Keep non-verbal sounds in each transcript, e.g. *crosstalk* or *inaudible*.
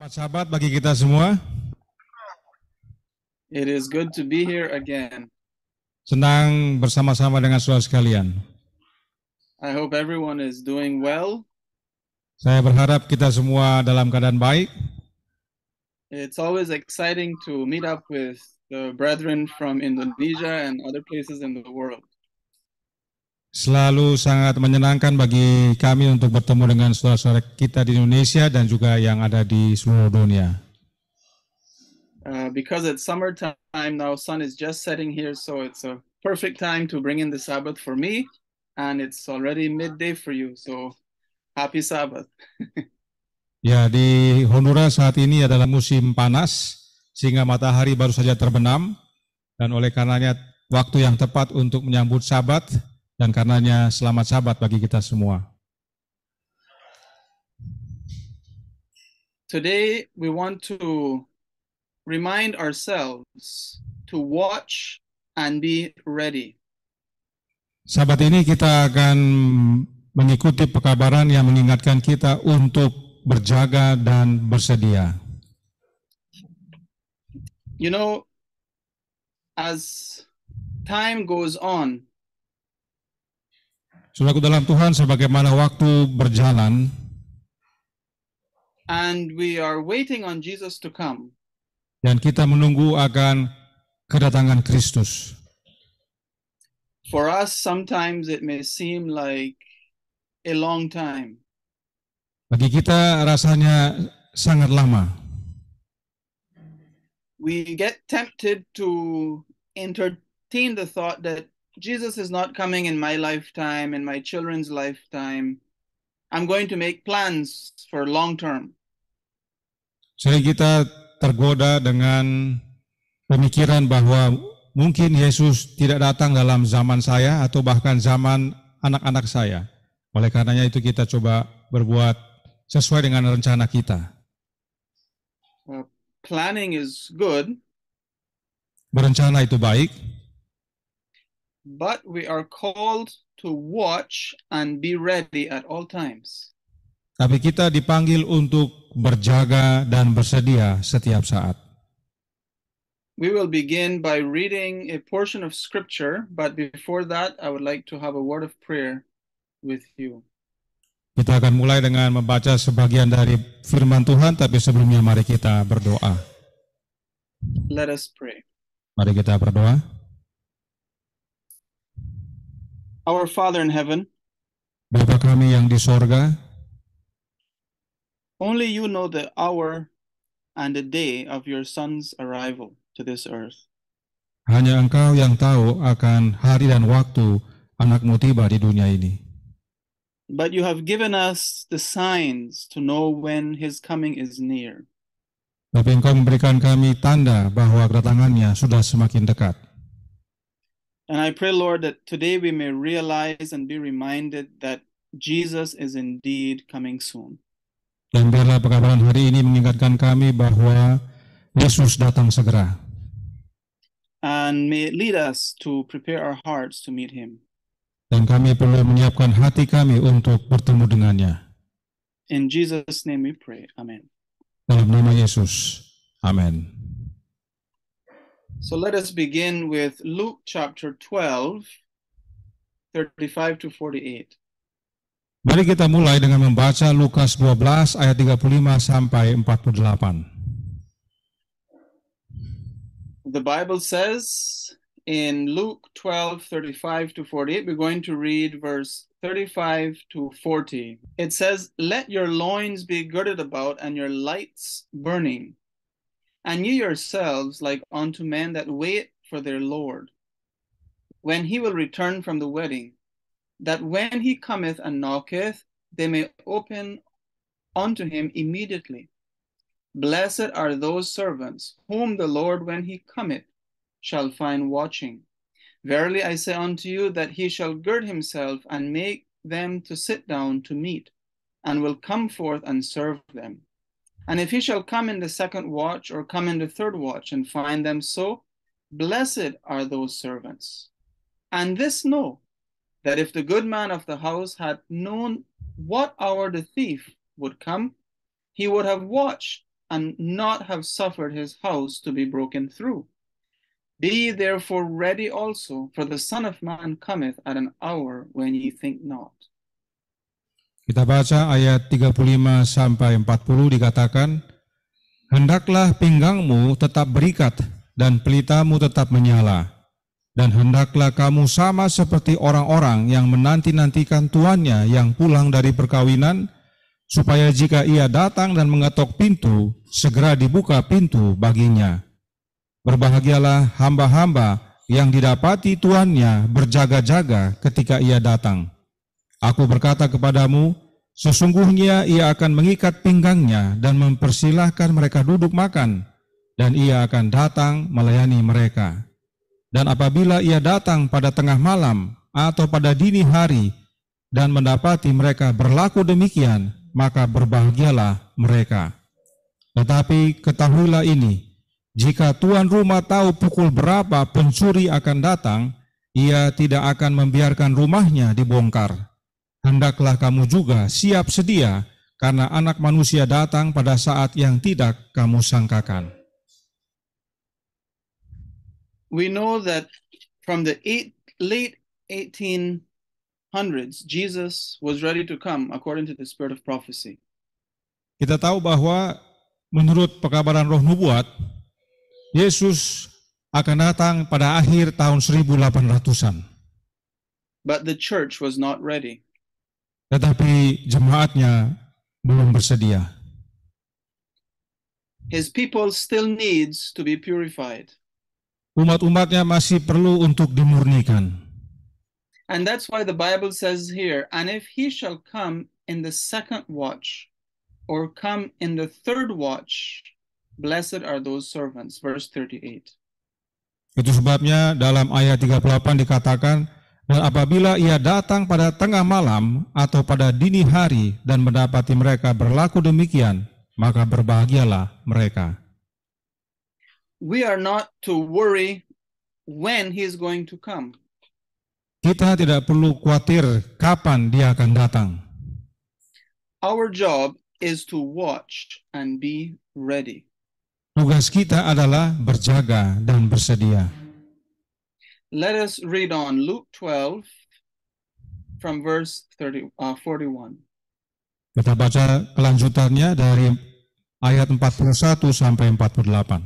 Pak sahabat bagi kita semua. It is good to be here again. Senang bersama-sama dengan saudara sekalian. I hope everyone is doing well. Saya berharap kita semua dalam keadaan baik. It's always exciting to meet up with the brethren from Indonesia and other places in the world selalu sangat menyenangkan bagi kami untuk bertemu dengan saudara-saudara kita di Indonesia dan juga yang ada di seluruh dunia. Uh, because it's summertime now, sun is just setting here, so it's a perfect time to bring in the Sabbath for me, and it's already midday for you. So happy Sabbath. *laughs* ya di Honduras saat ini adalah musim panas, sehingga matahari baru saja terbenam, dan oleh karenanya waktu yang tepat untuk menyambut Sabat dan karenanya selamat sabat bagi kita semua. Today we want to remind ourselves to watch and be ready. Sabat ini kita akan mengikuti pekabaran yang mengingatkan kita untuk berjaga dan bersedia. You know, as time goes on, Saudaraku dalam Tuhan, sebagaimana waktu berjalan, and we are waiting on Jesus to come. Dan kita menunggu akan kedatangan Kristus. For us, sometimes it may seem like a long time. Bagi kita rasanya sangat lama. We get tempted to entertain the thought that Jesus is not coming in my lifetime, in my children's lifetime. I'm going to make plans for long term. Jadi kita tergoda dengan pemikiran bahwa mungkin Yesus tidak datang dalam zaman saya atau bahkan zaman anak-anak saya. Oleh karenanya itu kita coba berbuat sesuai dengan rencana kita. Uh, planning is good. Berencana itu baik but we are called to watch and be ready at all times. Tapi kita dipanggil untuk berjaga dan bersedia setiap saat. We will begin by reading a portion of scripture, but before that I would like to have a word of prayer with you. Kita akan mulai dengan membaca sebagian dari firman Tuhan, tapi sebelumnya mari kita berdoa. Let us pray. Mari kita berdoa. Our Father in heaven. Bapa kami yang di sorga. Only you know the hour and the day of your son's arrival to this earth. Hanya engkau yang tahu akan hari dan waktu anakmu tiba di dunia ini. But you have given us the signs to know when his coming is near. Tapi engkau memberikan kami tanda bahwa kedatangannya sudah semakin dekat. And I pray, Lord, that today we may realize and be reminded that Jesus is indeed coming soon. Dan biarlah pekabaran hari ini mengingatkan kami bahwa Yesus datang segera. And may it lead us to prepare our hearts to meet him. Dan kami perlu menyiapkan hati kami untuk bertemu dengannya. In Jesus name we pray. Amen. Dalam nama Yesus. Amen. So let us begin with Luke chapter 12, 35 to 48. Mari kita mulai dengan membaca Lukas 12 ayat 35 sampai 48. The Bible says in Luke 12, 35 to 48, we're going to read verse 35 to 40. It says, Let your loins be girded about and your lights burning and you yourselves like unto men that wait for their Lord, when he will return from the wedding, that when he cometh and knocketh, they may open unto him immediately. Blessed are those servants whom the Lord, when he cometh, shall find watching. Verily I say unto you that he shall gird himself and make them to sit down to meat, and will come forth and serve them. And if he shall come in the second watch or come in the third watch and find them so, blessed are those servants. And this know, that if the good man of the house had known what hour the thief would come, he would have watched and not have suffered his house to be broken through. Be ye therefore ready also, for the Son of Man cometh at an hour when ye think not. Kita baca ayat 35 sampai 40 dikatakan, Hendaklah pinggangmu tetap berikat dan pelitamu tetap menyala. Dan hendaklah kamu sama seperti orang-orang yang menanti-nantikan tuannya yang pulang dari perkawinan, supaya jika ia datang dan mengetok pintu, segera dibuka pintu baginya. Berbahagialah hamba-hamba yang didapati tuannya berjaga-jaga ketika ia datang. Aku berkata kepadamu, sesungguhnya ia akan mengikat pinggangnya dan mempersilahkan mereka duduk makan, dan ia akan datang melayani mereka. Dan apabila ia datang pada tengah malam atau pada dini hari dan mendapati mereka berlaku demikian, maka berbahagialah mereka. Tetapi ketahuilah ini, jika tuan rumah tahu pukul berapa pencuri akan datang, ia tidak akan membiarkan rumahnya dibongkar hendaklah kamu juga siap sedia, karena anak manusia datang pada saat yang tidak kamu sangkakan. We know that from the eight, late 1800s, Jesus was ready to come according to the spirit of prophecy. Kita tahu bahwa menurut pekabaran roh nubuat, Yesus akan datang pada akhir tahun 1800-an. But the church was not ready. Tetapi jemaatnya belum bersedia. His people still needs to be purified. Umat-umatnya masih perlu untuk dimurnikan. And that's why the Bible says here, and if he shall come in the second watch or come in the third watch, blessed are those servants. Verse 38. Itu sebabnya dalam ayat 38 dikatakan, dan apabila ia datang pada tengah malam atau pada dini hari dan mendapati mereka berlaku demikian, maka berbahagialah mereka. We are not to worry when he is going to come. Kita tidak perlu khawatir kapan dia akan datang. Our job is to watch and be ready. Tugas kita adalah berjaga dan bersedia. Let us read on Luke 12 from verse 30, uh, 41. Kita baca kelanjutannya dari ayat 41 sampai 48.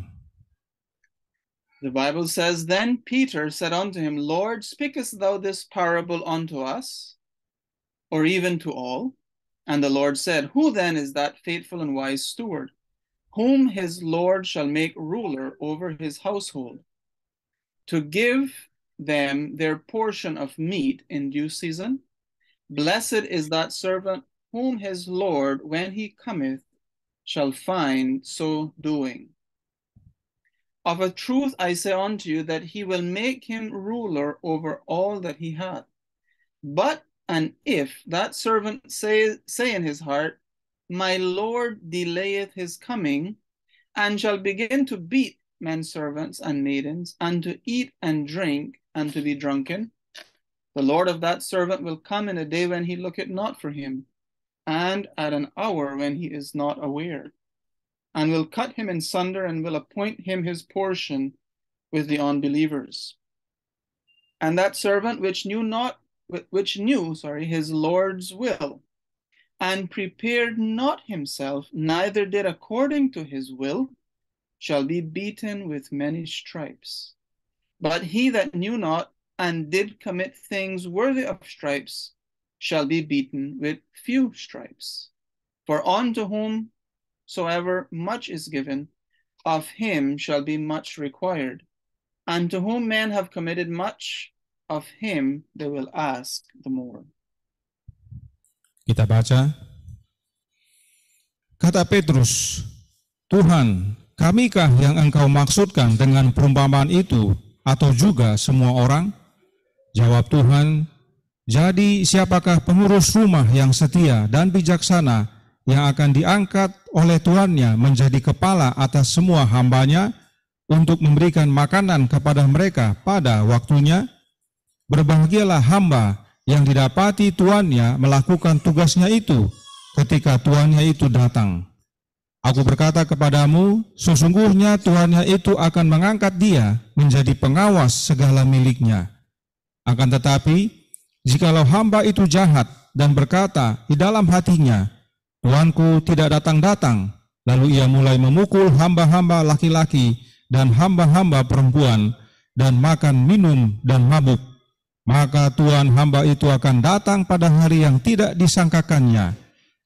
The Bible says, Then Peter said unto him, Lord, speakest thou this parable unto us, or even to all? And the Lord said, Who then is that faithful and wise steward, whom his Lord shall make ruler over his household, to give them their portion of meat in due season. Blessed is that servant whom his Lord, when he cometh, shall find so doing. Of a truth I say unto you that he will make him ruler over all that he hath. But and if that servant say, say in his heart, My Lord delayeth his coming, and shall begin to beat menservants and maidens, and to eat and drink, and to be drunken. The Lord of that servant will come in a day when he looketh not for him, and at an hour when he is not aware, and will cut him in sunder, and will appoint him his portion with the unbelievers. And that servant which knew not, which knew, sorry, his Lord's will, and prepared not himself, neither did according to his will, shall be beaten with many stripes. But he that knew not and did commit things worthy of stripes shall be beaten with few stripes. For unto whomsoever much is given, of him shall be much required. And to whom men have committed much, of him they will ask the more. Kita baca, kata Petrus, Tuhan, kamikah yang engkau maksudkan dengan perumpamaan itu? atau juga semua orang? Jawab Tuhan, jadi siapakah pengurus rumah yang setia dan bijaksana yang akan diangkat oleh tuannya menjadi kepala atas semua hambanya untuk memberikan makanan kepada mereka pada waktunya? Berbahagialah hamba yang didapati tuannya melakukan tugasnya itu ketika tuannya itu datang. Aku berkata kepadamu, sesungguhnya Tuhannya itu akan mengangkat dia menjadi pengawas segala miliknya. Akan tetapi, jikalau hamba itu jahat dan berkata di dalam hatinya, Tuanku tidak datang-datang, lalu ia mulai memukul hamba-hamba laki-laki dan hamba-hamba perempuan, dan makan minum dan mabuk, maka Tuhan hamba itu akan datang pada hari yang tidak disangkakannya,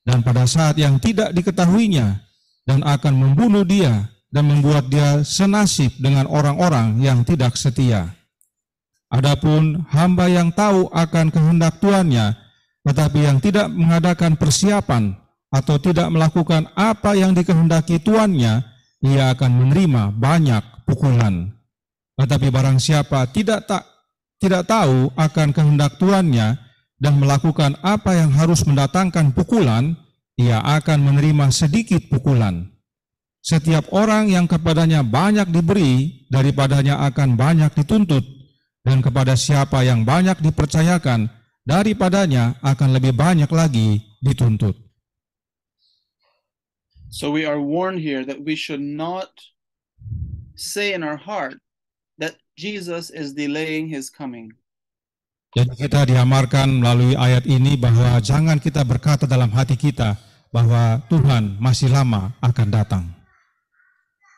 dan pada saat yang tidak diketahuinya, dan akan membunuh dia dan membuat dia senasib dengan orang-orang yang tidak setia. Adapun hamba yang tahu akan kehendak tuannya, tetapi yang tidak mengadakan persiapan atau tidak melakukan apa yang dikehendaki tuannya, ia akan menerima banyak pukulan. Tetapi barang siapa tidak tak tidak tahu akan kehendak tuannya dan melakukan apa yang harus mendatangkan pukulan, ia akan menerima sedikit pukulan. Setiap orang yang kepadanya banyak diberi, daripadanya akan banyak dituntut, dan kepada siapa yang banyak dipercayakan, daripadanya akan lebih banyak lagi dituntut. So we are warned here that we should not say in our heart that Jesus is delaying his coming. Jadi kita diamarkan melalui ayat ini bahwa jangan kita berkata dalam hati kita bahwa Tuhan masih lama akan datang.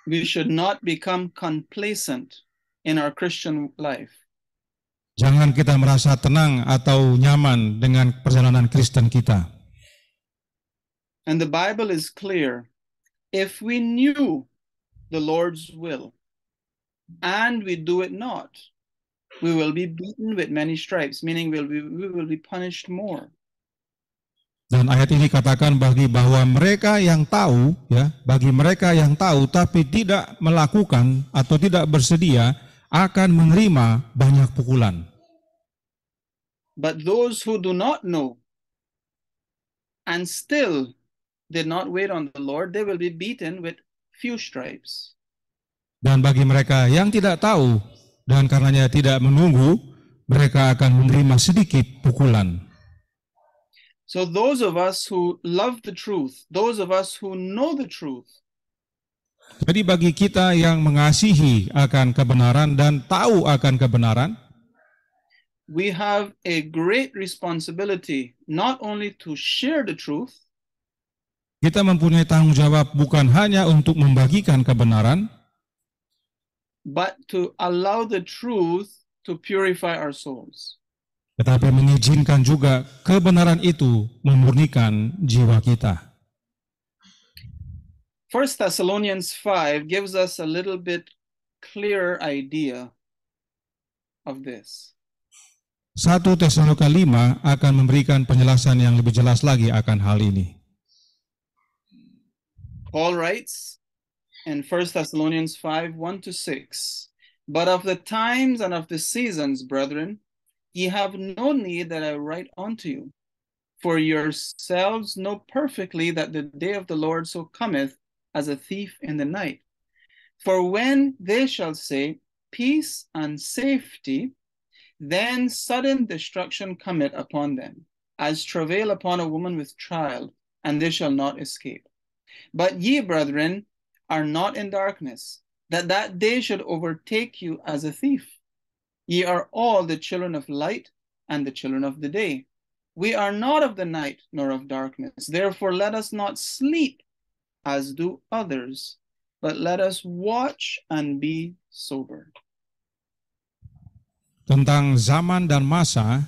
We should not become complacent in our Christian life. Jangan kita merasa tenang atau nyaman dengan perjalanan Kristen kita. And the Bible is clear. If we knew the Lord's will and we do it not, we will be beaten with many stripes, meaning will be, we will be punished more. Dan ayat ini katakan bagi bahwa mereka yang tahu, ya, bagi mereka yang tahu tapi tidak melakukan atau tidak bersedia akan menerima banyak pukulan. But those who do not know and still did not wait on the Lord, they will be beaten with few stripes. Dan bagi mereka yang tidak tahu dan karenanya tidak menunggu, mereka akan menerima sedikit pukulan. So those of us who love the truth, those of us who know the truth. Jadi bagi kita yang mengasihi akan kebenaran dan tahu akan kebenaran, we have a great responsibility not only to share the truth, kita mempunyai tanggung jawab bukan hanya untuk membagikan kebenaran, but to allow the truth to purify our souls. Tetapi mengizinkan juga kebenaran itu memurnikan jiwa kita. 1 Thessalonians 5 gives us a little bit clearer idea of this. 1 Tesalonika 5 akan memberikan penjelasan yang lebih jelas lagi akan hal ini. Paul writes, And First Thessalonians 5 1 to 6. But of the times and of the seasons, brethren, ye have no need that I write unto you. For yourselves know perfectly that the day of the Lord so cometh as a thief in the night. For when they shall say, Peace and safety, then sudden destruction cometh upon them, as travail upon a woman with child, and they shall not escape. But ye, brethren, are not in darkness, that that day should overtake you as a thief. Ye are all the children of light and the children of the day. We are not of the night nor of darkness. Therefore, let us not sleep as do others, but let us watch and be sober. Tentang zaman dan masa,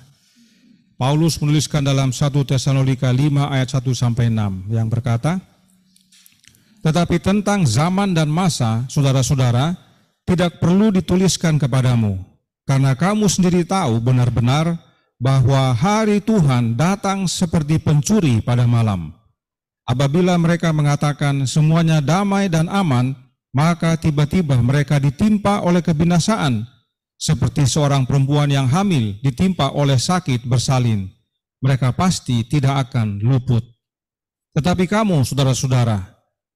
Paulus menuliskan dalam 1 Tesalonika 5 ayat 1 sampai 6 yang berkata, Tetapi tentang zaman dan masa, saudara-saudara, tidak perlu dituliskan kepadamu, karena kamu sendiri tahu benar-benar bahwa hari Tuhan datang seperti pencuri pada malam. Apabila mereka mengatakan semuanya damai dan aman, maka tiba-tiba mereka ditimpa oleh kebinasaan, seperti seorang perempuan yang hamil ditimpa oleh sakit bersalin. Mereka pasti tidak akan luput. Tetapi kamu, saudara-saudara,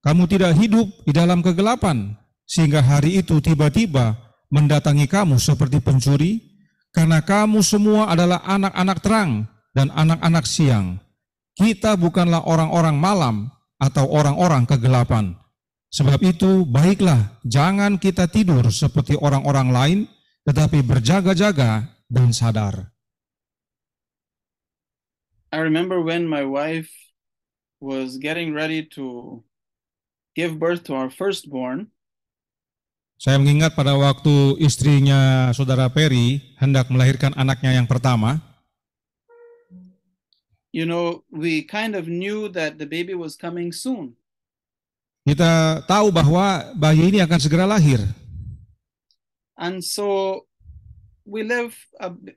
kamu tidak hidup di dalam kegelapan, sehingga hari itu tiba-tiba mendatangi kamu seperti pencuri, karena kamu semua adalah anak-anak terang dan anak-anak siang. Kita bukanlah orang-orang malam atau orang-orang kegelapan. Sebab itu, baiklah, jangan kita tidur seperti orang-orang lain, tetapi berjaga-jaga dan sadar. I remember when my wife was getting ready to give birth to our firstborn. Saya mengingat pada waktu istrinya saudara Perry hendak melahirkan anaknya yang pertama. You know, we kind of knew that the baby was coming soon. Kita tahu bahwa bayi ini akan segera lahir. And so we live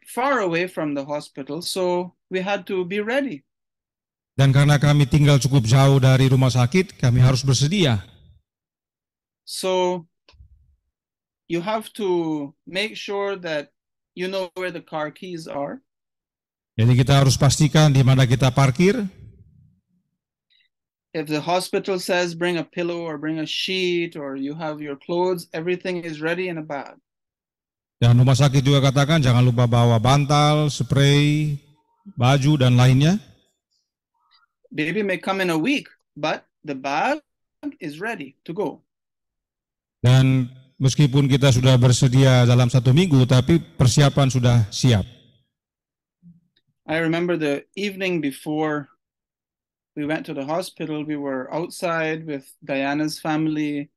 far away from the hospital, so we had to be ready. Dan karena kami tinggal cukup jauh dari rumah sakit, kami harus bersedia. So you have to make sure that you know where the car keys are. Jadi kita harus pastikan di mana kita parkir. If the hospital says bring a pillow or bring a sheet or you have your clothes, everything is ready in a bag. Dan rumah sakit juga katakan jangan lupa bawa bantal, spray, baju dan lainnya. baby may come in a week, but the bag is ready to go. Dan meskipun kita sudah bersedia dalam satu minggu, tapi persiapan sudah siap. I remember the evening before we went to the hospital, we were outside with Diana's family,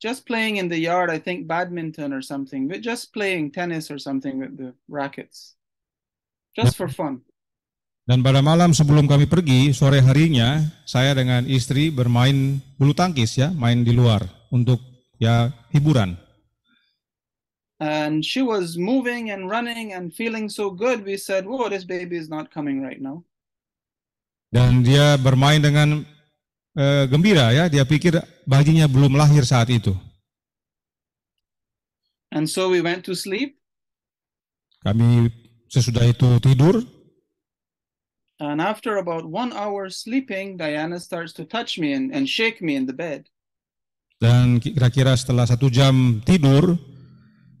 just playing in the yard, I think badminton or something, but just playing tennis or something with the rackets, just for fun. Dan pada malam sebelum kami pergi, sore harinya saya dengan istri bermain bulu tangkis ya, main di luar untuk ya hiburan. And she was moving and running and feeling so good. We said, "Whoa, this baby is not coming right now." Dan dia bermain dengan uh, gembira ya. Dia pikir bayinya belum lahir saat itu. And so we went to sleep. Kami sesudah itu tidur. And after about one hour sleeping, Diana starts to touch me and, and shake me in the bed. Dan kira-kira setelah satu jam tidur,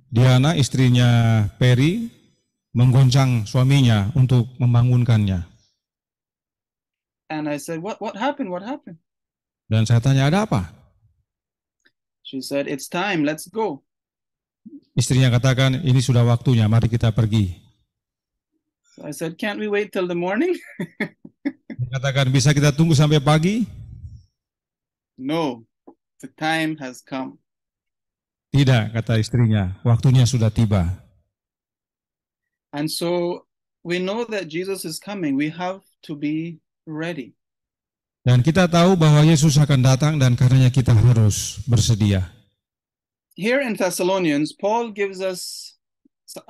Diana istrinya Perry menggoncang suaminya untuk membangunkannya. And I said, what, what happened? What happened? Dan saya tanya, ada apa? She said, it's time, let's go. Istrinya katakan, ini sudah waktunya, mari kita pergi. So I said, can't we wait till the morning? Katakan *laughs* bisa kita tunggu sampai pagi? No, the time has come. Tidak, kata istrinya, waktunya sudah tiba. And so we know that Jesus is coming. We have to be ready. Dan kita tahu bahwa Yesus akan datang dan karenanya kita harus bersedia. Here in Thessalonians, Paul gives us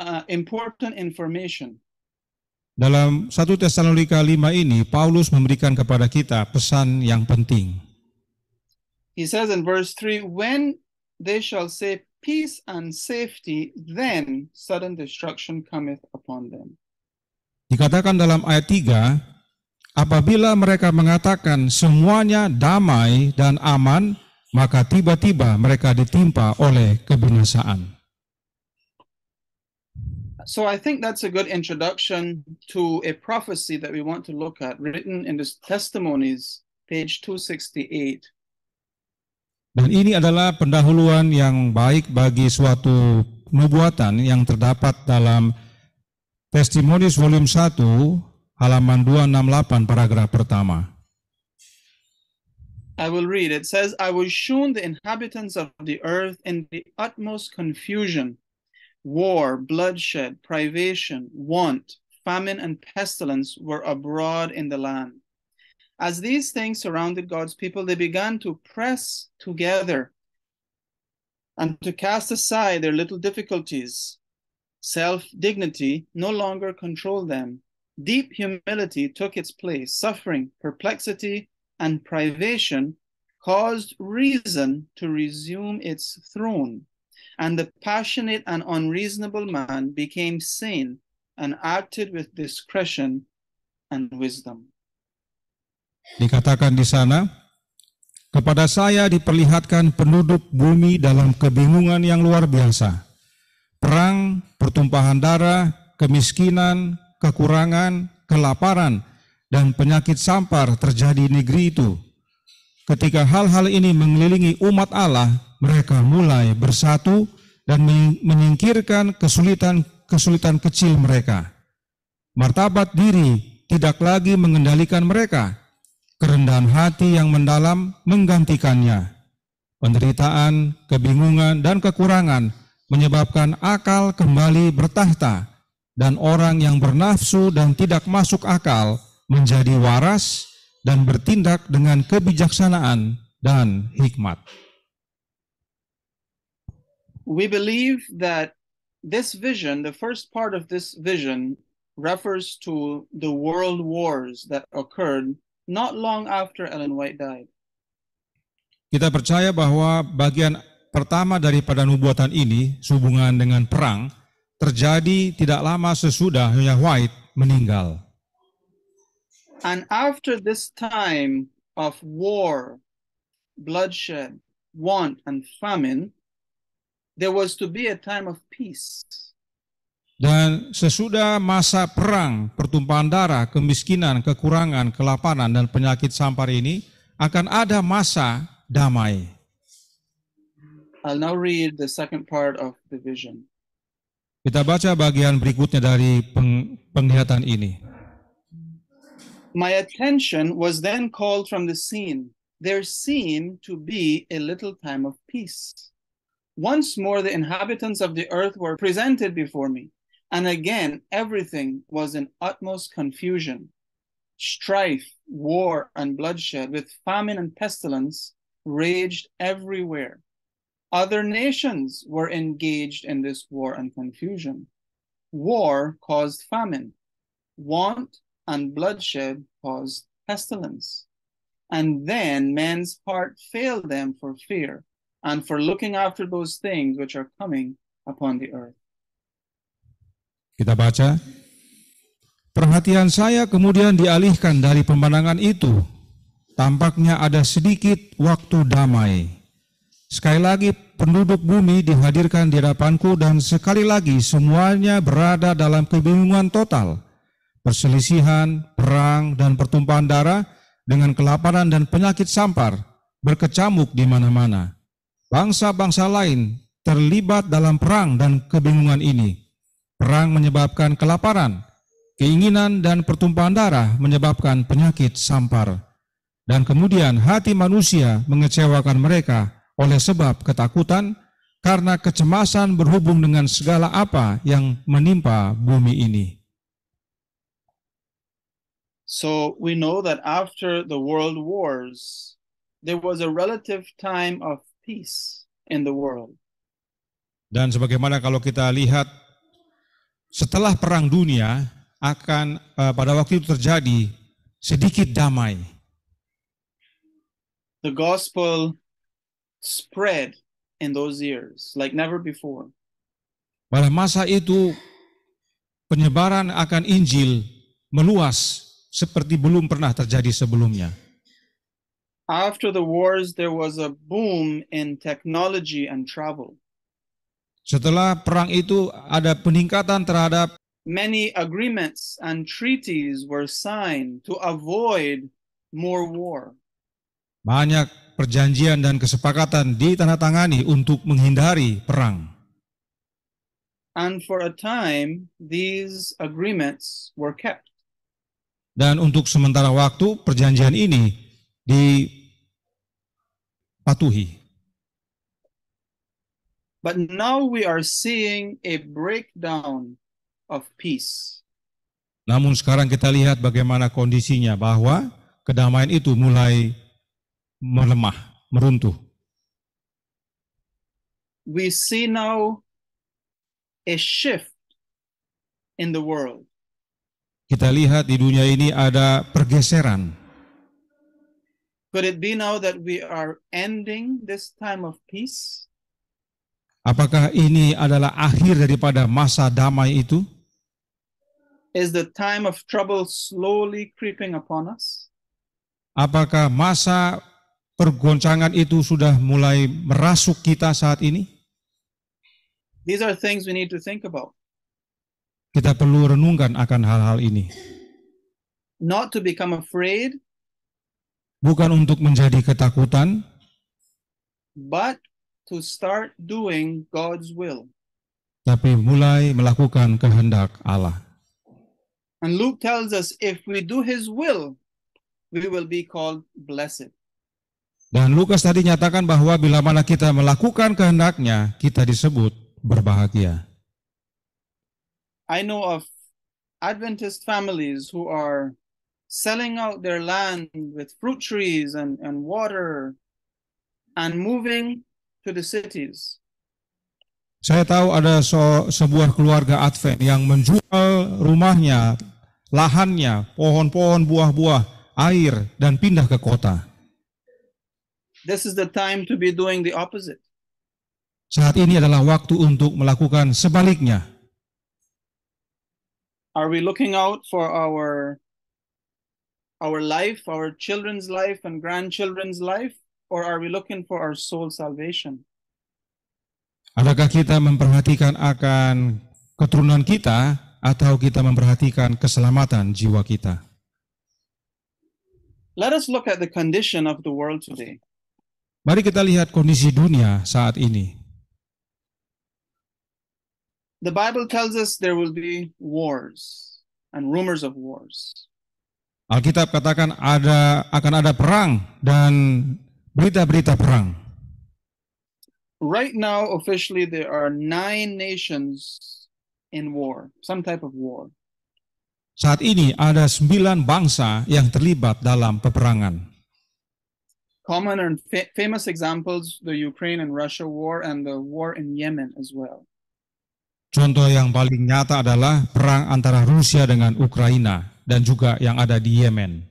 uh, important information. Dalam 1 Tesalonika 5 ini Paulus memberikan kepada kita pesan yang penting. He says in verse 3, when they shall say peace and safety, then sudden destruction cometh upon them. Dikatakan dalam ayat 3, apabila mereka mengatakan semuanya damai dan aman, maka tiba-tiba mereka ditimpa oleh kebinasaan. so I think that's a good introduction to a prophecy that we want to look at, written in the Testimonies, page 268. Dan ini adalah pendahuluan yang baik bagi suatu nubuatan yang terdapat dalam Testimonies volume 1 halaman 268 paragraf pertama. I will read. It says, I was shown the inhabitants of the earth in the utmost confusion War, bloodshed, privation, want, famine, and pestilence were abroad in the land. As these things surrounded God's people, they began to press together and to cast aside their little difficulties. Self dignity no longer controlled them. Deep humility took its place. Suffering, perplexity, and privation caused reason to resume its throne. And the passionate and unreasonable man became sane and acted with discretion and wisdom. Dikatakan di sana, kepada saya diperlihatkan penduduk bumi dalam kebingungan yang luar biasa. Perang, pertumpahan darah, kemiskinan, kekurangan, kelaparan, dan penyakit sampar terjadi di negeri itu. Ketika hal-hal ini mengelilingi umat Allah, mereka mulai bersatu dan menyingkirkan kesulitan-kesulitan kecil mereka. Martabat diri tidak lagi mengendalikan mereka. Kerendahan hati yang mendalam menggantikannya. Penderitaan, kebingungan, dan kekurangan menyebabkan akal kembali bertahta dan orang yang bernafsu dan tidak masuk akal menjadi waras dan bertindak dengan kebijaksanaan dan hikmat. we believe that this vision, the first part of this vision, refers to the world wars that occurred not long after Ellen White died. Kita percaya bahwa bagian pertama daripada nubuatan ini, hubungan dengan perang, terjadi tidak lama sesudah Nyonya White meninggal. And after this time of war, bloodshed, want, and famine, there was to be a time of peace. Dan sesudah masa perang, pertumpahan darah, kemiskinan, kekurangan, kelaparan, dan penyakit sampar ini, akan ada masa damai. I'll now read the second part of the vision. Kita baca bagian berikutnya dari peng penglihatan ini. My attention was then called from the scene. There seemed to be a little time of peace. Once more, the inhabitants of the earth were presented before me, and again everything was in utmost confusion strife, war, and bloodshed, with famine and pestilence, raged everywhere. Other nations were engaged in this war and confusion. War caused famine, want and bloodshed caused pestilence. And then men's heart failed them for fear and for looking after those things which are coming upon the earth. Kita baca, perhatian saya kemudian dialihkan dari pemandangan itu. Tampaknya ada sedikit waktu damai. Sekali lagi penduduk bumi dihadirkan di hadapanku dan sekali lagi semuanya berada dalam kebingungan total. Perselisihan, perang, dan pertumpahan darah dengan kelaparan dan penyakit sampar berkecamuk di mana-mana bangsa-bangsa lain terlibat dalam perang dan kebingungan ini. Perang menyebabkan kelaparan, keinginan dan pertumpahan darah menyebabkan penyakit sampar. Dan kemudian hati manusia mengecewakan mereka oleh sebab ketakutan karena kecemasan berhubung dengan segala apa yang menimpa bumi ini. So we know that after the world wars, there was a relative time of peace in the world. Dan sebagaimana kalau kita lihat setelah perang dunia akan uh, pada waktu itu terjadi sedikit damai. The gospel spread in those years like never before. Pada masa itu penyebaran akan Injil meluas seperti belum pernah terjadi sebelumnya. After the wars, there was a boom in technology and travel. Setelah perang itu ada peningkatan terhadap Many agreements and treaties were signed to avoid more war. Banyak perjanjian dan kesepakatan ditandatangani untuk menghindari perang. And for a time, these agreements were kept. Dan untuk sementara waktu perjanjian ini di patuhi. But now we are seeing a breakdown of peace. Namun sekarang kita lihat bagaimana kondisinya bahwa kedamaian itu mulai melemah, meruntuh. We see now a shift in the world. Kita lihat di dunia ini ada pergeseran Could it be now that we are ending this time of peace? Apakah ini adalah akhir daripada masa damai itu? Is the time of trouble slowly creeping upon us? Apakah masa pergoncangan itu sudah mulai merasuk kita saat ini? These are things we need to think about. Kita perlu renungkan akan hal-hal ini. Not to become afraid bukan untuk menjadi ketakutan, but to start doing God's will. Tapi mulai melakukan kehendak Allah. And Luke tells us if we do his will, we will be called blessed. Dan Lukas tadi nyatakan bahwa bila mana kita melakukan kehendaknya, kita disebut berbahagia. I know of Adventist families who are selling out their land with fruit trees and, and water and moving to the cities. Saya tahu ada so, sebuah keluarga Advent yang menjual rumahnya, lahannya, pohon-pohon, buah-buah, air, dan pindah ke kota. This is the time to be doing the opposite. Saat ini adalah waktu untuk melakukan sebaliknya. Are we looking out for our our life, our children's life, and grandchildren's life, or are we looking for our soul salvation? Adakah kita memperhatikan akan keturunan kita atau kita memperhatikan keselamatan jiwa kita? Let us look at the condition of the world today. Mari kita lihat kondisi dunia saat ini. The Bible tells us there will be wars and rumors of wars. Alkitab katakan ada akan ada perang dan berita-berita perang. Right now, officially there are nine nations in war, some type of war. Saat ini ada sembilan bangsa yang terlibat dalam peperangan. Common and fa famous examples, the Ukraine and Russia war and the war in Yemen as well. Contoh yang paling nyata adalah perang antara Rusia dengan Ukraina dan juga yang ada di Yemen.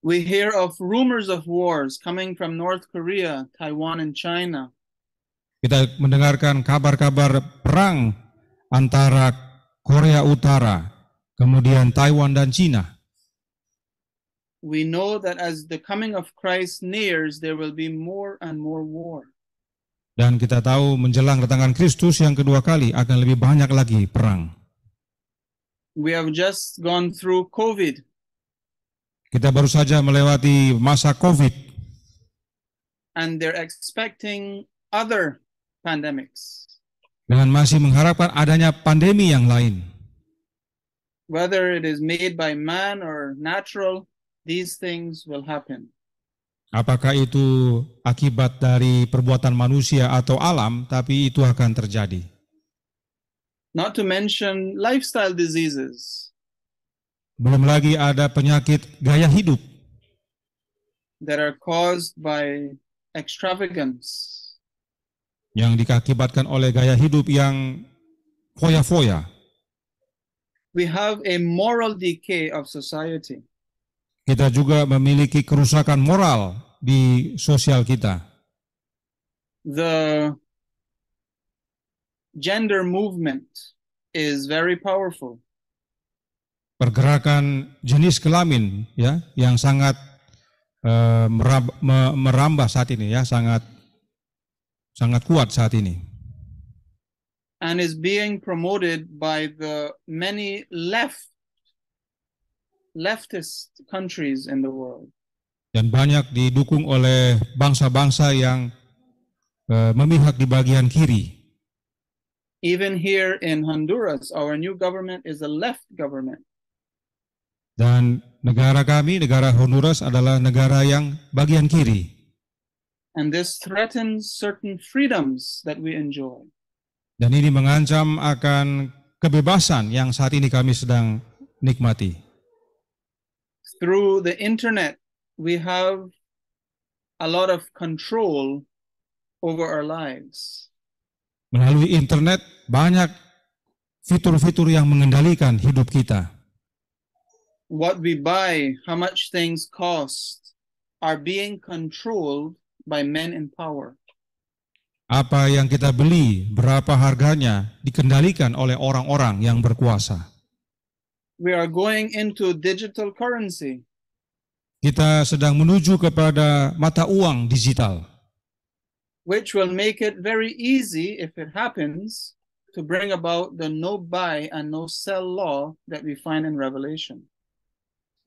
We hear of rumors of wars coming from North Korea, Taiwan and China. Kita mendengarkan kabar-kabar perang antara Korea Utara, kemudian Taiwan dan Cina. We know that as the coming of Christ nears, there will be more and more war. Dan kita tahu menjelang kedatangan Kristus yang kedua kali akan lebih banyak lagi perang we have just gone through COVID. Kita baru saja melewati masa COVID. And they're expecting other pandemics. Dengan masih mengharapkan adanya pandemi yang lain. Whether it is made by man or natural, these things will happen. Apakah itu akibat dari perbuatan manusia atau alam, tapi itu akan terjadi. Not to mention lifestyle diseases. Belum lagi ada penyakit gaya hidup. That are caused by extravagance. Yang dikakibatkan oleh gaya hidup yang foya-foya. We have a moral decay of society. Kita juga memiliki kerusakan moral di sosial kita. The gender movement is very powerful. Pergerakan jenis kelamin ya yang sangat uh, merab, me, merambah saat ini ya sangat sangat kuat saat ini. And is being promoted by the many left leftist countries in the world. Dan banyak didukung oleh bangsa-bangsa yang uh, memihak di bagian kiri Even here in Honduras, our new government is a left government. Dan negara kami, negara Honduras adalah negara yang bagian kiri. And this threatens certain freedoms that we enjoy. Dan ini mengancam akan kebebasan yang saat ini kami sedang nikmati. Through the internet, we have a lot of control over our lives. Melalui internet banyak fitur-fitur yang mengendalikan hidup kita. What we buy, how much things cost, are being controlled by men in power. Apa yang kita beli, berapa harganya, dikendalikan oleh orang-orang yang berkuasa. We are going into digital currency. Kita sedang menuju kepada mata uang digital which will make it very easy, if it happens, to bring about the no buy and no sell law that we find in Revelation.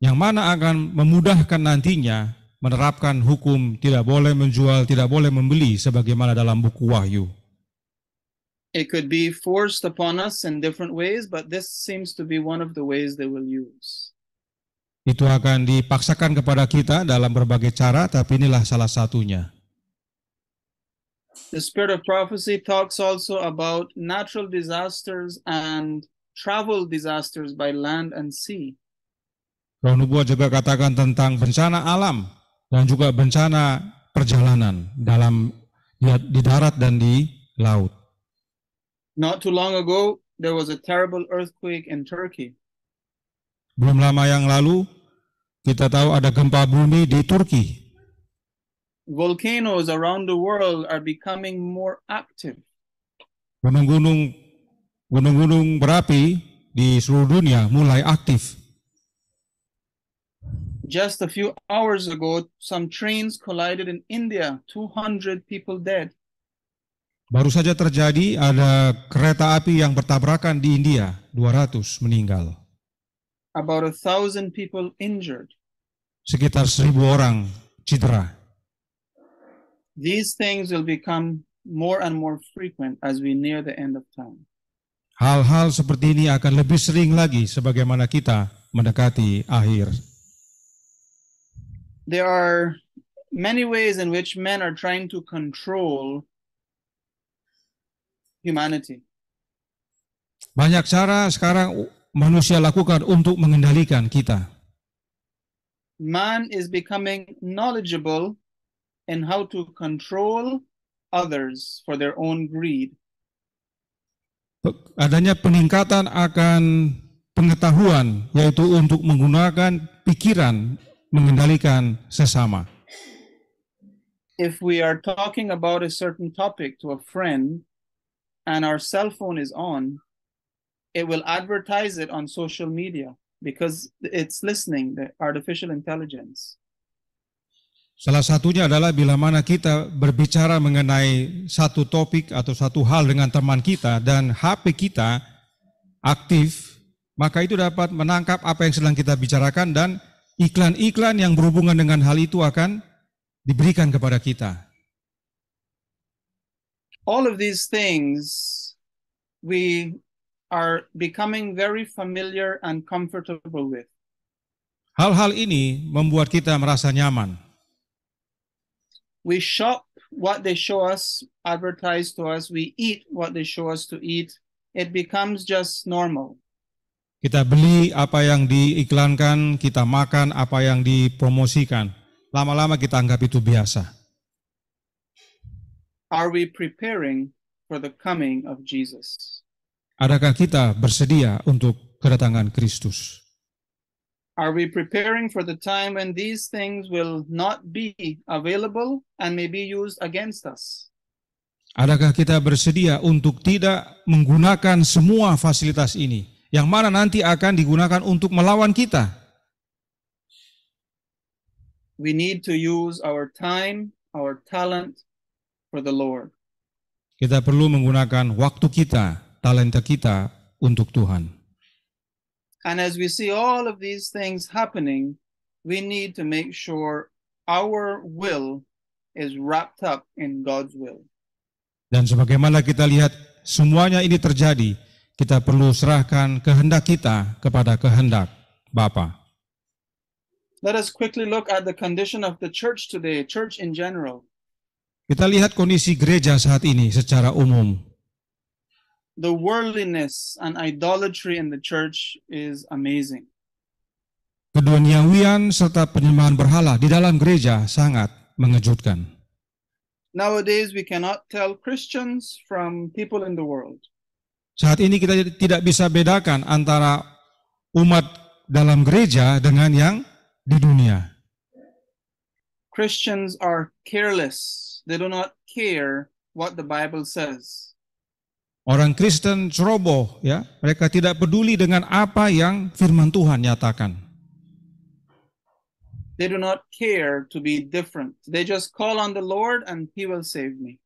Yang mana akan memudahkan nantinya menerapkan hukum tidak boleh menjual, tidak boleh membeli sebagaimana dalam buku Wahyu. It could be forced upon us in different ways, but this seems to be one of the ways they will use. Itu akan dipaksakan kepada kita dalam berbagai cara, tapi inilah salah satunya. The Spirit of Prophecy talks also about natural disasters and travel disasters by land and sea. Roh nubuat juga katakan tentang bencana alam dan juga bencana perjalanan dalam di darat dan di laut. Not too long ago, there was a terrible earthquake in Turkey. Belum lama yang lalu, kita tahu ada gempa bumi di Turki. volcanoes around the world are becoming more active. Gunung-gunung gunung-gunung berapi di seluruh dunia mulai aktif. Just a few hours ago, some trains collided in India, 200 people dead. Baru saja terjadi ada kereta api yang bertabrakan di India, 200 meninggal. About a thousand people injured. Sekitar seribu orang cedera. These things will become more and more frequent as we near the end of time. Hal-hal seperti ini akan lebih sering lagi sebagaimana kita mendekati akhir. There are many ways in which men are trying to control humanity. Banyak cara sekarang manusia lakukan untuk mengendalikan kita. Man is becoming knowledgeable and how to control others for their own greed. Adanya peningkatan akan pengetahuan yaitu untuk menggunakan pikiran mengendalikan sesama. If we are talking about a certain topic to a friend and our cell phone is on, it will advertise it on social media because it's listening the artificial intelligence. Salah satunya adalah bila mana kita berbicara mengenai satu topik atau satu hal dengan teman kita dan HP kita aktif, maka itu dapat menangkap apa yang sedang kita bicarakan dan iklan-iklan yang berhubungan dengan hal itu akan diberikan kepada kita. All of these things we are becoming very familiar and comfortable with. Hal-hal ini membuat kita merasa nyaman. We shop what they show us, advertise to us. We eat what they show us to eat. It becomes just normal. Kita beli apa yang diiklankan, kita makan apa yang dipromosikan. Lama-lama kita anggap itu biasa. Are we preparing for the coming of Jesus? Adakah kita bersedia untuk kedatangan Kristus? Are we preparing for the time when these things will not be available and may be used against us? Adakah kita bersedia untuk tidak menggunakan semua fasilitas ini yang mana nanti akan digunakan untuk melawan kita? We need to use our time, our talent for the Lord. Kita perlu menggunakan waktu kita, talenta kita untuk Tuhan. And as we see all of these things happening, we need to make sure our will is wrapped up in God's will. Dan sebagaimana kita lihat semuanya ini terjadi, kita perlu serahkan kehendak kita kepada kehendak Bapa. Let us quickly look at the condition of the church today, church in general. Kita lihat kondisi gereja saat ini secara umum. the worldliness and idolatry in the church is amazing. Keduniawian serta penyembahan berhala di dalam gereja sangat mengejutkan. Nowadays we cannot tell Christians from people in the world. Saat ini kita tidak bisa bedakan antara umat dalam gereja dengan yang di dunia. Christians are careless. They do not care what the Bible says. Orang Kristen ceroboh ya, mereka tidak peduli dengan apa yang firman Tuhan nyatakan. They do not care to be different. They just call on the Lord and he will save me.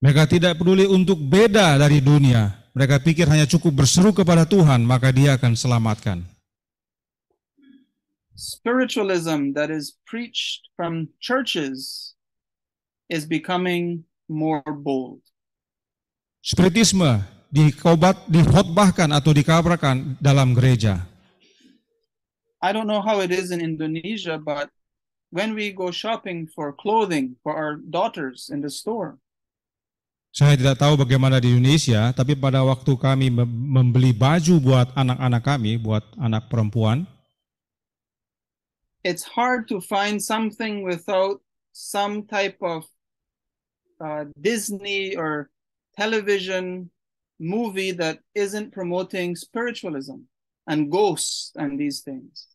Mereka tidak peduli untuk beda dari dunia. Mereka pikir hanya cukup berseru kepada Tuhan maka dia akan selamatkan. Spiritualism that is preached from churches is becoming more bold spiritisme dikobat, dikhotbahkan atau dikabarkan dalam gereja. I don't know how it is in Indonesia, but when we go shopping for clothing for our daughters in the store. Saya tidak tahu bagaimana di Indonesia, tapi pada waktu kami membeli baju buat anak-anak kami, buat anak perempuan, it's hard to find something without some type of uh, Disney or television movie that isn't promoting spiritualism and ghosts and these things.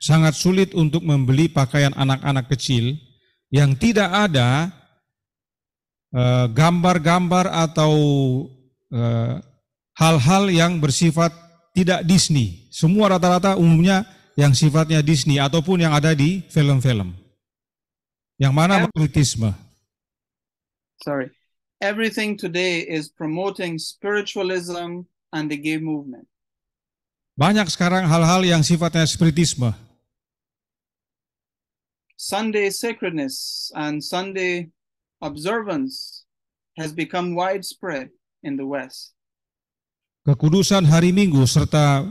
Sangat sulit untuk membeli pakaian anak-anak kecil yang tidak ada eh, gambar-gambar uh, atau eh, hal-hal uh, yang bersifat tidak Disney. Semua rata-rata umumnya yang sifatnya Disney ataupun yang ada di film-film. Yang mana Every, makritisme. Sorry everything today is promoting spiritualism and the gay movement. Banyak sekarang hal-hal yang sifatnya spiritisme. Sunday sacredness and Sunday observance has become widespread in the West. Kekudusan hari Minggu serta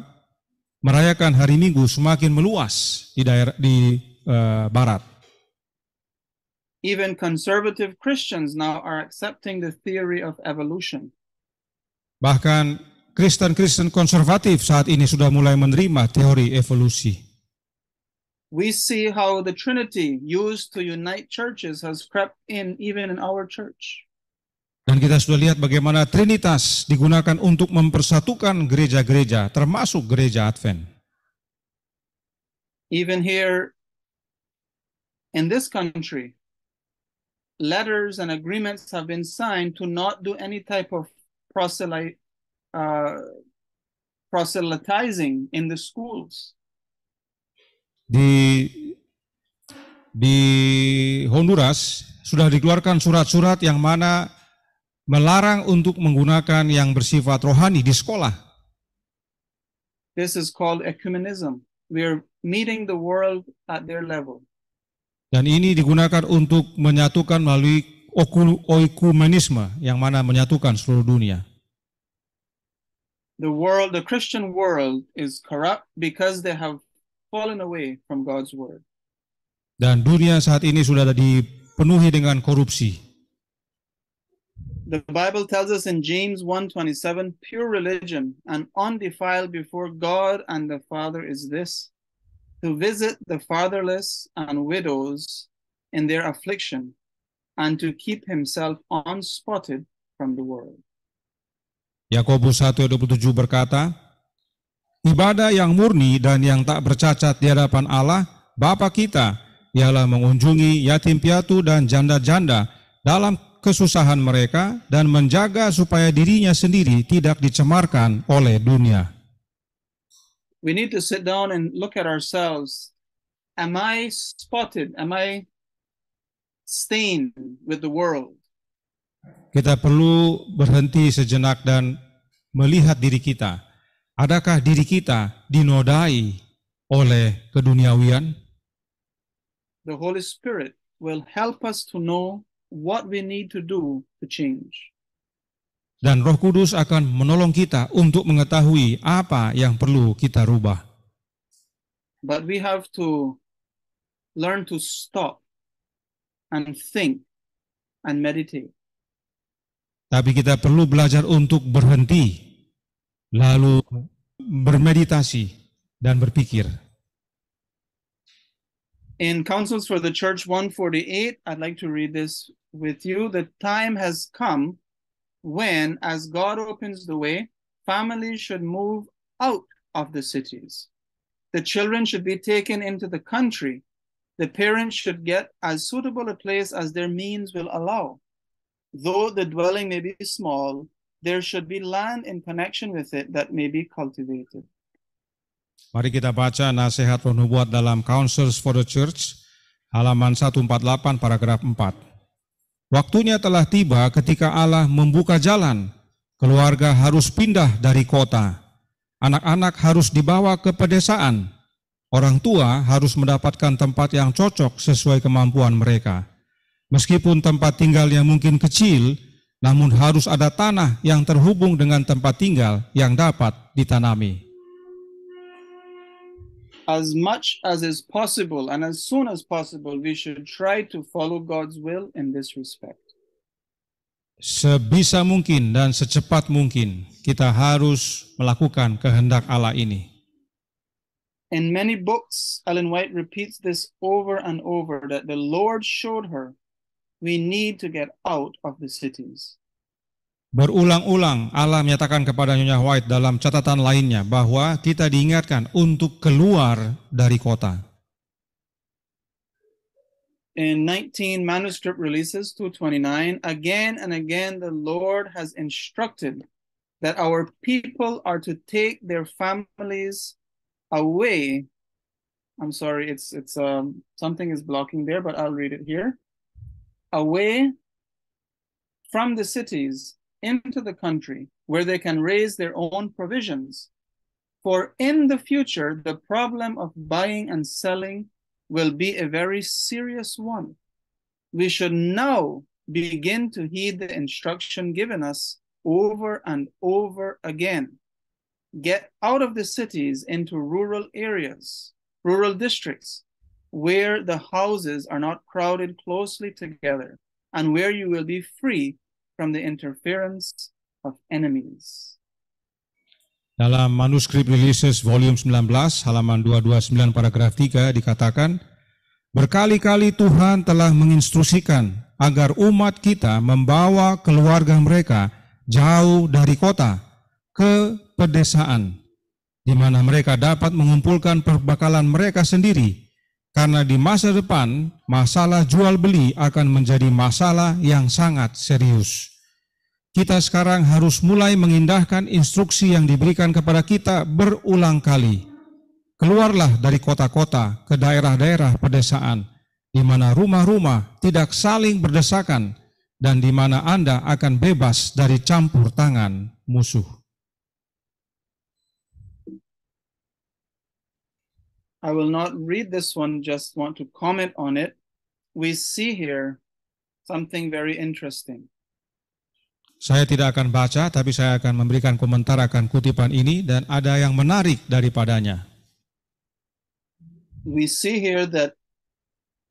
merayakan hari Minggu semakin meluas di daerah di uh, barat. Even conservative Christians now are accepting the theory of evolution. Bahkan Kristen-Kristen konservatif saat ini sudah mulai menerima teori evolusi. We see how the Trinity used to unite churches has crept in even in our church. Dan kita sudah lihat bagaimana Trinitas digunakan untuk mempersatukan gereja-gereja, termasuk gereja Advent. Even here in this country, letters and agreements have been signed to not do any type of proselyte, uh, proselytizing in the schools. Di di Honduras sudah dikeluarkan surat-surat yang mana melarang untuk menggunakan yang bersifat rohani di sekolah. This is called ecumenism. We are meeting the world at their level. Dan ini digunakan untuk menyatukan melalui oikumenisme yang mana menyatukan seluruh dunia. The world, the Christian world is corrupt because they have fallen away from God's word. Dan dunia saat ini sudah dipenuhi dengan korupsi. The Bible tells us in James 1:27, pure religion and undefiled before God and the Father is this to visit the fatherless and widows in their affliction, and to keep himself unspotted from the world. Yakobus 1:27 berkata, Ibadah yang murni dan yang tak bercacat di hadapan Allah, Bapa kita, ialah mengunjungi yatim piatu dan janda-janda dalam kesusahan mereka dan menjaga supaya dirinya sendiri tidak dicemarkan oleh dunia. we need to sit down and look at ourselves. Am I spotted? Am I stained with the world? Kita perlu berhenti sejenak dan melihat diri kita. Adakah diri kita dinodai oleh keduniawian? The Holy Spirit will help us to know what we need to do to change. Dan Roh Kudus akan menolong kita untuk mengetahui apa yang perlu kita rubah. But we have to learn to stop and think and meditate. Tapi kita perlu belajar untuk berhenti, lalu bermeditasi dan berpikir. In Councils for the Church 148, I'd like to read this with you. The time has come when, as God opens the way, families should move out of the cities. The children should be taken into the country. The parents should get as suitable a place as their means will allow. Though the dwelling may be small, there should be land in connection with it that may be cultivated. Mari kita baca nasihat penubuat dalam Counsels for the Church, halaman 148, paragraf 4. Waktunya telah tiba ketika Allah membuka jalan. Keluarga harus pindah dari kota. Anak-anak harus dibawa ke pedesaan. Orang tua harus mendapatkan tempat yang cocok sesuai kemampuan mereka. Meskipun tempat tinggal yang mungkin kecil, namun harus ada tanah yang terhubung dengan tempat tinggal yang dapat ditanami. as much as is possible and as soon as possible, we should try to follow God's will in this respect. Sebisa mungkin dan secepat mungkin kita harus melakukan kehendak Allah ini. In many books, Ellen White repeats this over and over that the Lord showed her we need to get out of the cities. Berulang-ulang Allah menyatakan kepada Nyonya White dalam catatan lainnya bahwa kita diingatkan untuk keluar dari kota. In 19 manuscript releases 29, again and again the Lord has instructed that our people are to take their families away. I'm sorry, it's it's um, something is blocking there, but I'll read it here. Away from the cities into the country where they can raise their own provisions. For in the future, the problem of buying and selling will be a very serious one. We should now begin to heed the instruction given us over and over again. Get out of the cities into rural areas, rural districts, where the houses are not crowded closely together and where you will be free from the interference of enemies. Dalam manuskrip Releases volume 19 halaman 229 paragraf 3 dikatakan berkali-kali Tuhan telah menginstruksikan agar umat kita membawa keluarga mereka jauh dari kota ke pedesaan di mana mereka dapat mengumpulkan perbekalan mereka sendiri karena di masa depan, masalah jual beli akan menjadi masalah yang sangat serius. Kita sekarang harus mulai mengindahkan instruksi yang diberikan kepada kita berulang kali. Keluarlah dari kota-kota ke daerah-daerah pedesaan, di mana rumah-rumah tidak saling berdesakan dan di mana Anda akan bebas dari campur tangan musuh. I will not read this one, just want to comment on it. We see here something very interesting. Saya tidak akan baca, tapi saya akan memberikan komentar akan kutipan ini dan ada yang menarik daripadanya. We see here that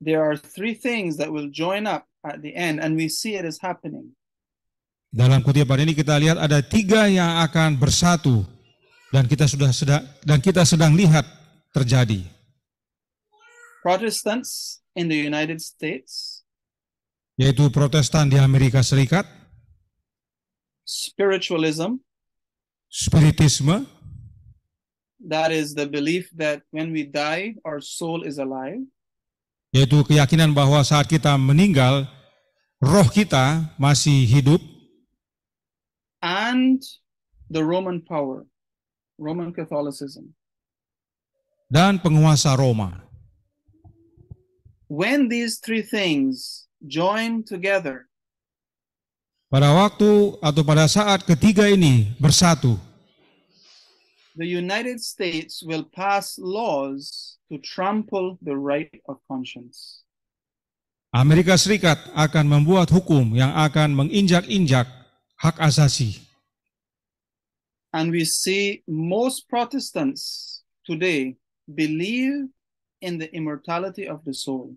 there are three things that will join up at the end and we see it is happening. Dalam kutipan ini kita lihat ada tiga yang akan bersatu dan kita sudah sedang dan kita sedang lihat terjadi. Protestants in the United States yaitu Protestan di Amerika Serikat, spiritualism, spiritisme, that is the belief that when we die our soul is alive, yaitu keyakinan bahwa saat kita meninggal roh kita masih hidup, and the Roman power, Roman Catholicism, dan penguasa Roma. When these three things join together, pada waktu atau pada saat ketiga ini bersatu, the United States will pass laws to trample the right of conscience. Amerika Serikat akan membuat hukum yang akan menginjak-injak hak asasi. And we see most Protestants today believe in the immortality of the soul.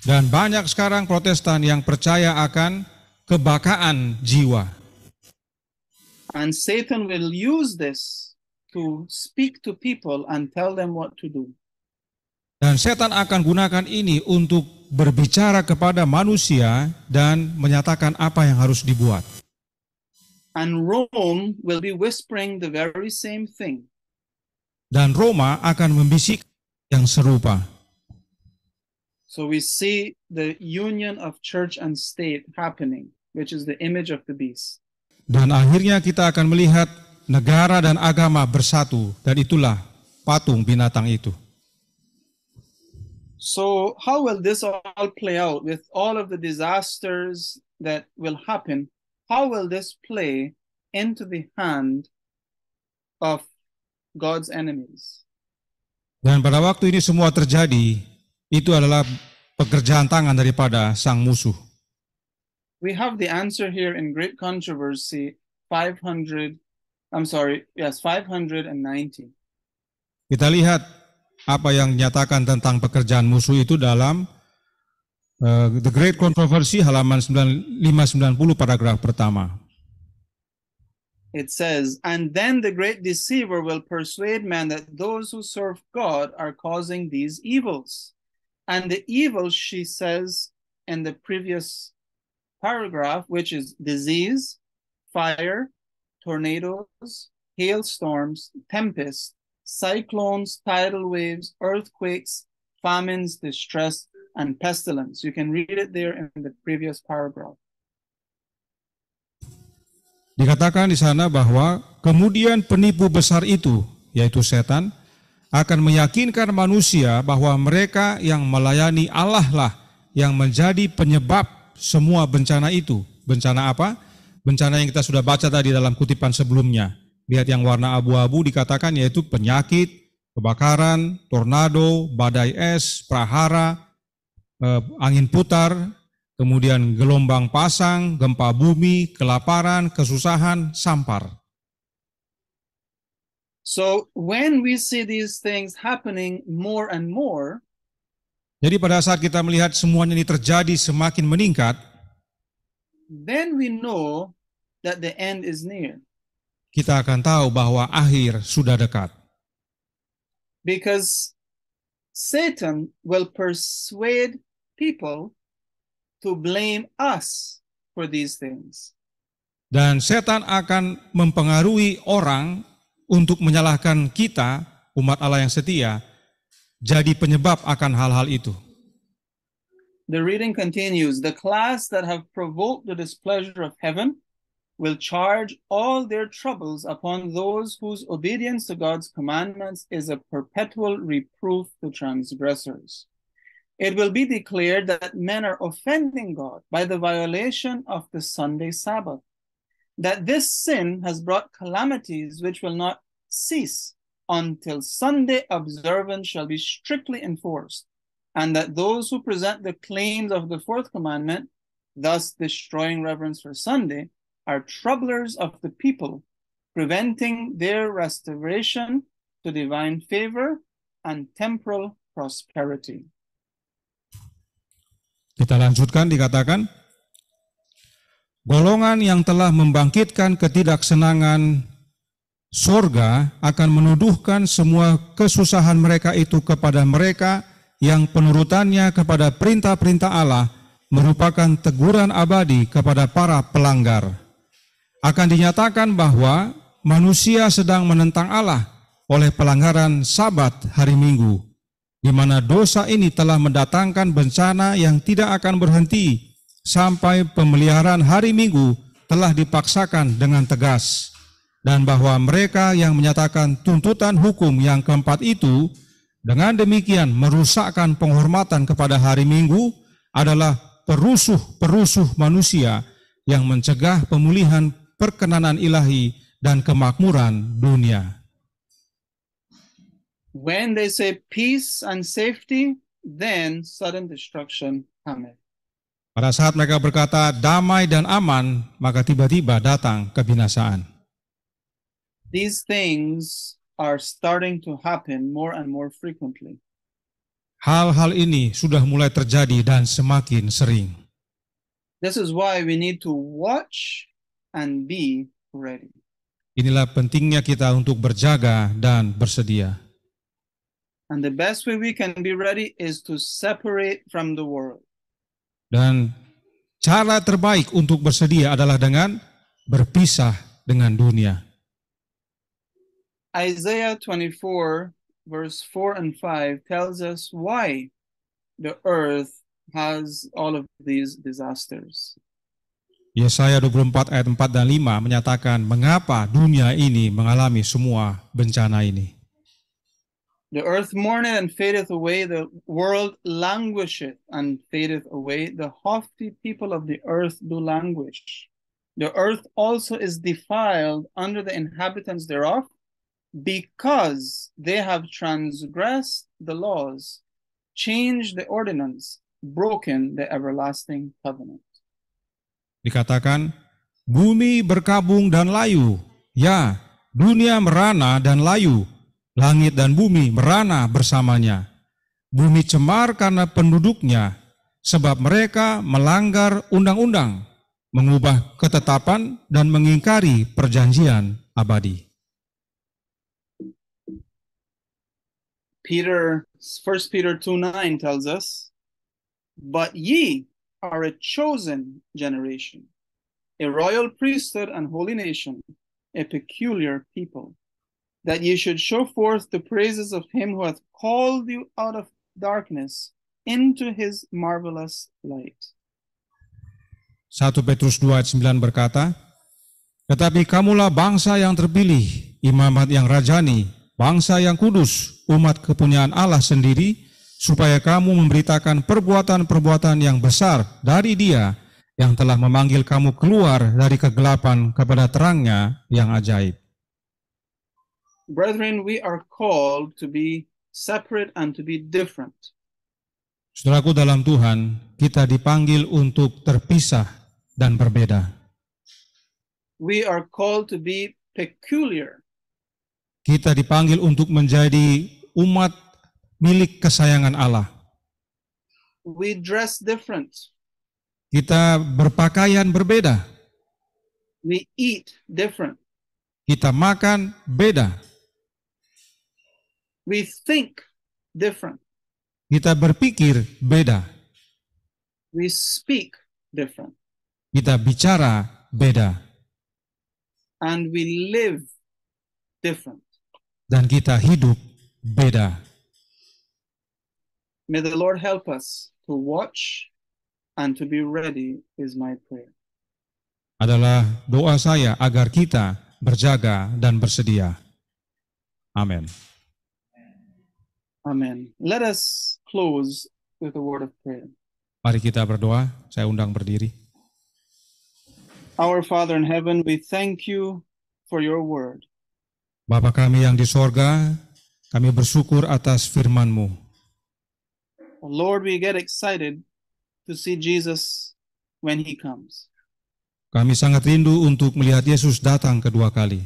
Dan banyak sekarang Protestan yang percaya akan kebakaan jiwa. And Satan will use this to speak to people and tell them what to do. Dan setan akan gunakan ini untuk berbicara kepada manusia dan menyatakan apa yang harus dibuat. And Rome will be whispering the very same thing dan Roma akan membisik yang serupa. So we see the union of church and state happening, which is the image of the beast. Dan akhirnya kita akan melihat negara dan agama bersatu dan itulah patung binatang itu. So how will this all play out with all of the disasters that will happen? How will this play into the hand of God's enemies. Dan pada waktu ini semua terjadi, itu adalah pekerjaan tangan daripada sang musuh. We have the answer here in Great Controversy 500 I'm sorry, yes, 590. Kita lihat apa yang dinyatakan tentang pekerjaan musuh itu dalam uh, The Great Controversy halaman 9, 590 paragraf pertama. it says, And then the great deceiver will persuade man that those who serve God are causing these evils. And the evil, she says in the previous paragraph, which is disease, fire, tornadoes, hailstorms, tempests, cyclones, tidal waves, earthquakes, famines, distress, and pestilence. You can read it there in the previous paragraph. Dikatakan di sana bahwa kemudian penipu besar itu, yaitu setan, akan meyakinkan manusia bahwa mereka yang melayani Allah lah yang menjadi penyebab semua bencana itu. Bencana apa? Bencana yang kita sudah baca tadi dalam kutipan sebelumnya. Lihat yang warna abu-abu dikatakan yaitu penyakit, kebakaran, tornado, badai es, prahara, eh, angin putar, kemudian gelombang pasang, gempa bumi, kelaparan, kesusahan, sampar. So when we see these things happening more and more, jadi pada saat kita melihat semuanya ini terjadi semakin meningkat, then we know that the end is near. Kita akan tahu bahwa akhir sudah dekat. Because Satan will persuade people to blame us for these things. Dan setan akan mempengaruhi orang untuk menyalahkan kita, umat Allah yang setia, jadi penyebab akan hal-hal itu. The reading continues. The class that have provoked the displeasure of heaven will charge all their troubles upon those whose obedience to God's commandments is a perpetual reproof to transgressors. it will be declared that men are offending God by the violation of the Sunday Sabbath, that this sin has brought calamities which will not cease until Sunday observance shall be strictly enforced, and that those who present the claims of the fourth commandment, thus destroying reverence for Sunday, are troublers of the people, preventing their restoration to divine favor and temporal prosperity. Kita lanjutkan dikatakan, golongan yang telah membangkitkan ketidaksenangan surga akan menuduhkan semua kesusahan mereka itu kepada mereka yang penurutannya kepada perintah-perintah Allah merupakan teguran abadi kepada para pelanggar. Akan dinyatakan bahwa manusia sedang menentang Allah oleh pelanggaran sabat hari Minggu di mana dosa ini telah mendatangkan bencana yang tidak akan berhenti sampai pemeliharaan hari Minggu telah dipaksakan dengan tegas dan bahwa mereka yang menyatakan tuntutan hukum yang keempat itu dengan demikian merusakkan penghormatan kepada hari Minggu adalah perusuh-perusuh manusia yang mencegah pemulihan perkenanan ilahi dan kemakmuran dunia. When they say peace and safety, then sudden destruction comes. Pada saat mereka berkata damai dan aman, maka tiba-tiba datang kebinasaan. These things are starting to happen more and more frequently. Hal-hal ini sudah mulai terjadi dan semakin sering. This is why we need to watch and be ready. Inilah pentingnya kita untuk berjaga dan bersedia. And the best way we can be ready is to separate from the world. Dan cara terbaik untuk bersedia adalah dengan berpisah dengan dunia. Isaiah 24 verse 4 and 5 tells us why the earth has all of these disasters. Yesaya 24 ayat 4 dan 5 menyatakan mengapa dunia ini mengalami semua bencana ini. The earth mourneth and fadeth away, the world languisheth and fadeth away, the haughty people of the earth do languish. The earth also is defiled under the inhabitants thereof, because they have transgressed the laws, changed the ordinance, broken the everlasting covenant. Dikatakan, bumi berkabung dan layu, ya, dunia merana dan layu, Langit dan bumi merana bersamanya. Bumi cemar karena penduduknya, sebab mereka melanggar undang-undang, mengubah ketetapan dan mengingkari perjanjian abadi. Peter 1 Peter 2:9 tells us, "But ye are a chosen generation, a royal priesthood and holy nation, a peculiar people." that you should show forth the praises of him who hath called you out of darkness into his marvelous light. 1 Petrus 2 ayat 9 berkata, Tetapi kamulah bangsa yang terpilih, imamat yang rajani, bangsa yang kudus, umat kepunyaan Allah sendiri, supaya kamu memberitakan perbuatan-perbuatan yang besar dari dia yang telah memanggil kamu keluar dari kegelapan kepada terangnya yang ajaib. Brethren, we are called to be separate and to be different. Saudaraku dalam Tuhan, kita dipanggil untuk terpisah dan berbeda. We are called to be peculiar. Kita dipanggil untuk menjadi umat milik kesayangan Allah. We dress different. Kita berpakaian berbeda. We eat different. Kita makan beda We think different. Kita berpikir beda. We speak different. Kita bicara beda. And we live different. Dan kita hidup beda. May the Lord help us to watch and to be ready is my prayer. Adalah doa saya agar kita berjaga dan bersedia. Amin. Amin. Let us close with a word of prayer. Mari kita berdoa. Saya undang berdiri. Our Father in heaven, we thank you for your word. Bapa kami yang di sorga, kami bersyukur atas firman-Mu. Lord, we get excited to see Jesus when he comes. Kami sangat rindu untuk melihat Yesus datang kedua kali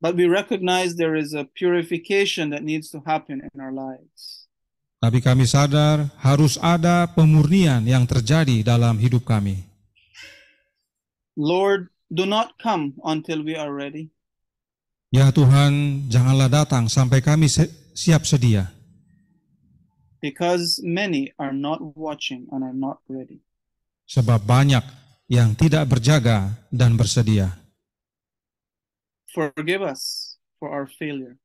but we recognize there is a purification that needs to happen in our lives. Tapi kami sadar harus ada pemurnian yang terjadi dalam hidup kami. Lord, do not come until we are ready. Ya Tuhan, janganlah datang sampai kami siap sedia. Because many are not watching and are not ready. Sebab banyak yang tidak berjaga dan bersedia. Forgive us for our failure.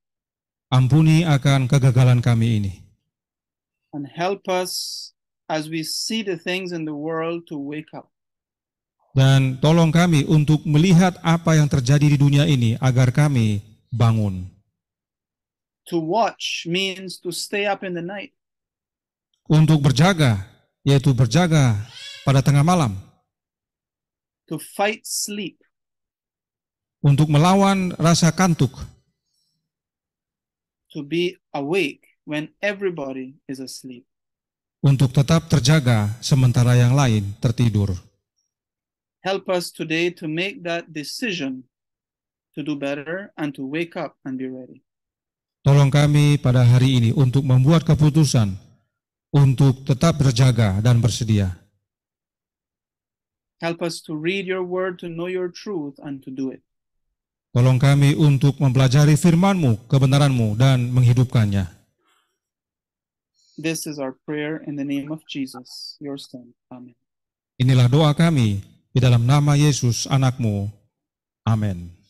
Ampuni akan kegagalan kami ini. And help us as we see the things in the world to wake up. Dan tolong kami untuk melihat apa yang terjadi di dunia ini agar kami bangun. To watch means to stay up in the night. Untuk berjaga, yaitu berjaga pada tengah malam. To fight sleep untuk melawan rasa kantuk. To be awake when everybody is asleep. Untuk tetap terjaga sementara yang lain tertidur. Help us today to make that decision to do better and to wake up and be ready. Tolong kami pada hari ini untuk membuat keputusan untuk tetap berjaga dan bersedia. Help us to read your word, to know your truth, and to do it. Tolong kami untuk mempelajari firman-Mu, kebenaran-Mu, dan menghidupkannya. This is our prayer in the name of Jesus, your Son. Amen. Inilah doa kami di dalam nama Yesus, anak-Mu. Amin.